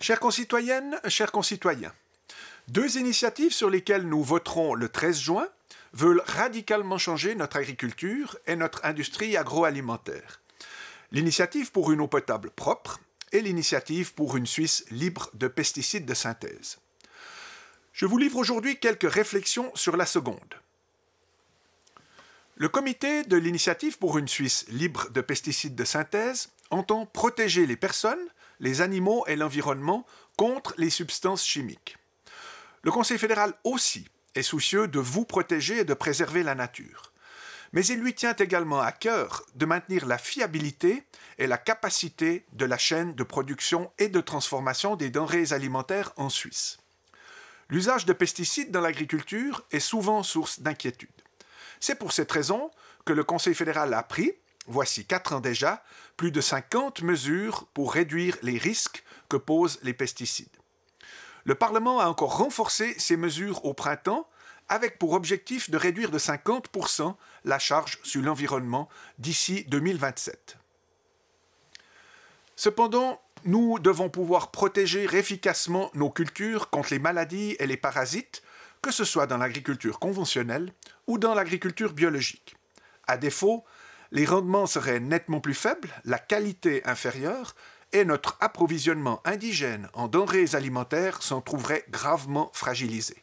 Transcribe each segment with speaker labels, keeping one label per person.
Speaker 1: Chères concitoyennes, chers concitoyens, deux initiatives sur lesquelles nous voterons le 13 juin veulent radicalement changer notre agriculture et notre industrie agroalimentaire. L'initiative pour une eau potable propre et l'initiative pour une Suisse libre de pesticides de synthèse. Je vous livre aujourd'hui quelques réflexions sur la seconde. Le comité de l'initiative pour une Suisse libre de pesticides de synthèse entend protéger les personnes les animaux et l'environnement contre les substances chimiques. Le Conseil fédéral aussi est soucieux de vous protéger et de préserver la nature. Mais il lui tient également à cœur de maintenir la fiabilité et la capacité de la chaîne de production et de transformation des denrées alimentaires en Suisse. L'usage de pesticides dans l'agriculture est souvent source d'inquiétude. C'est pour cette raison que le Conseil fédéral a pris, voici quatre ans déjà, plus de 50 mesures pour réduire les risques que posent les pesticides. Le Parlement a encore renforcé ces mesures au printemps avec pour objectif de réduire de 50% la charge sur l'environnement d'ici 2027. Cependant, nous devons pouvoir protéger efficacement nos cultures contre les maladies et les parasites, que ce soit dans l'agriculture conventionnelle ou dans l'agriculture biologique. À défaut, les rendements seraient nettement plus faibles, la qualité inférieure, et notre approvisionnement indigène en denrées alimentaires s'en trouverait gravement fragilisé.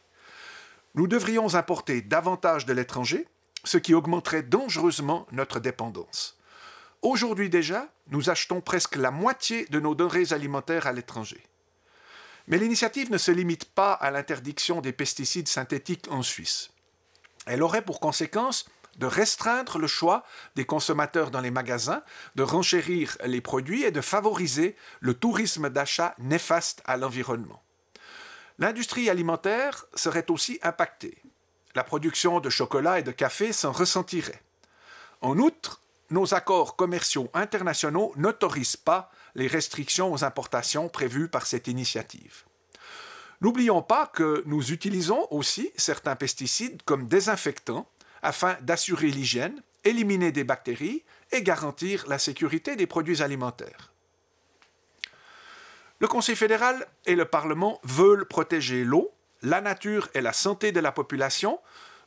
Speaker 1: Nous devrions importer davantage de l'étranger, ce qui augmenterait dangereusement notre dépendance. Aujourd'hui déjà, nous achetons presque la moitié de nos denrées alimentaires à l'étranger. Mais l'initiative ne se limite pas à l'interdiction des pesticides synthétiques en Suisse. Elle aurait pour conséquence de restreindre le choix des consommateurs dans les magasins, de renchérir les produits et de favoriser le tourisme d'achat néfaste à l'environnement. L'industrie alimentaire serait aussi impactée. La production de chocolat et de café s'en ressentirait. En outre, nos accords commerciaux internationaux n'autorisent pas les restrictions aux importations prévues par cette initiative. N'oublions pas que nous utilisons aussi certains pesticides comme désinfectants afin d'assurer l'hygiène, éliminer des bactéries et garantir la sécurité des produits alimentaires. Le Conseil fédéral et le Parlement veulent protéger l'eau, la nature et la santé de la population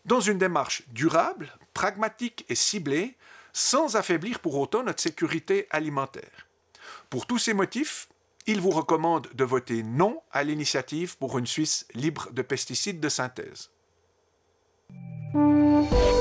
Speaker 1: dans une démarche durable, pragmatique et ciblée, sans affaiblir pour autant notre sécurité alimentaire. Pour tous ces motifs, ils vous recommande de voter non à l'initiative pour une Suisse libre de pesticides de synthèse. Música